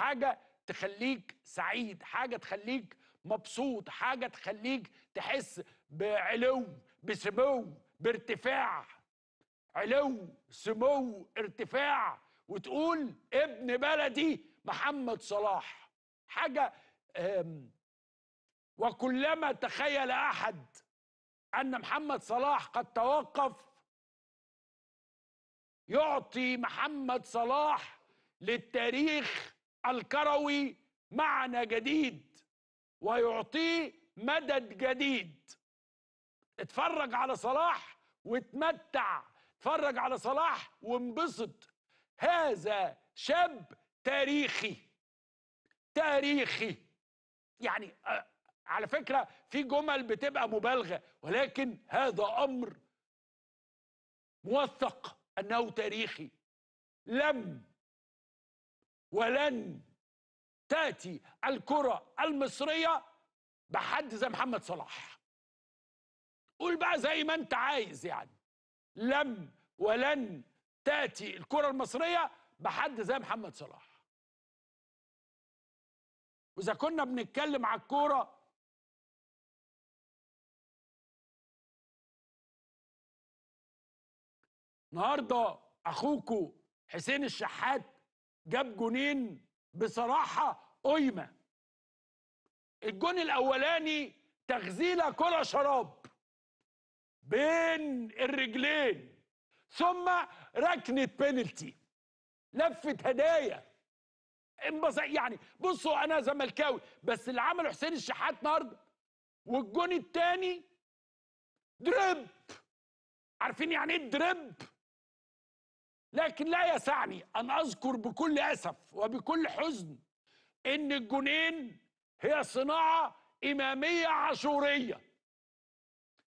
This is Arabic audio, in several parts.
حاجه تخليك سعيد حاجه تخليك مبسوط حاجه تخليك تحس بعلو بسمو بارتفاع علو سمو ارتفاع وتقول ابن بلدي محمد صلاح حاجه وكلما تخيل احد ان محمد صلاح قد توقف يعطي محمد صلاح للتاريخ الكروي معنى جديد ويعطيه مدد جديد اتفرج على صلاح واتمتع اتفرج على صلاح وانبسط هذا شاب تاريخي تاريخي يعني آه، على فكرة في جمل بتبقى مبالغة ولكن هذا أمر موثق أنه تاريخي لم ولن تاتي الكره المصريه بحد زي محمد صلاح قول بقى زي ما انت عايز يعني لم ولن تاتي الكره المصريه بحد زي محمد صلاح واذا كنا بنتكلم على الكوره النهارده اخوكو حسين الشحات جاب جونين بصراحه قيمه الجون الاولاني تغزيله كره شراب بين الرجلين ثم ركنه بينالتي لفه هدايا يعني بصوا انا زملكاوي بس اللي عمله حسين الشحات النهارده والجون الثاني درب عارفين يعني ايه الدرب لكن لا يسعني أن أذكر بكل أسف وبكل حزن إن الجونين هي صناعة إمامية عاشورية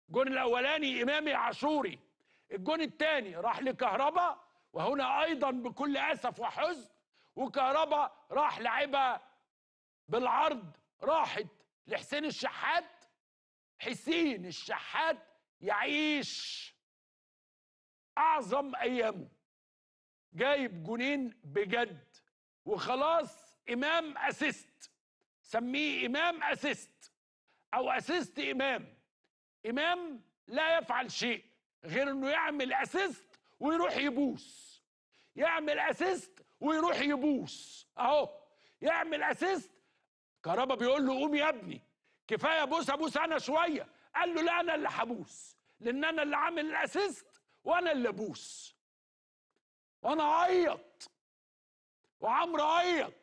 الجون الأولاني إمامي عاشوري الجون الثاني راح لكهربا وهنا أيضا بكل أسف وحزن وكهربا راح لعبها بالعرض راحت لحسين الشحات حسين الشحات يعيش أعظم أيامه جايب جونين بجد وخلاص امام اسيست سميه امام اسيست او اسيست امام امام لا يفعل شيء غير انه يعمل اسيست ويروح يبوس يعمل اسيست ويروح يبوس اهو يعمل اسيست كهربا بيقول له قوم يا ابني كفايه بوس ابوس انا شويه قال له لا انا اللي هبوس لان انا اللي عامل الاسيست وانا اللي ابوس وانا اعيط وعمرو عيط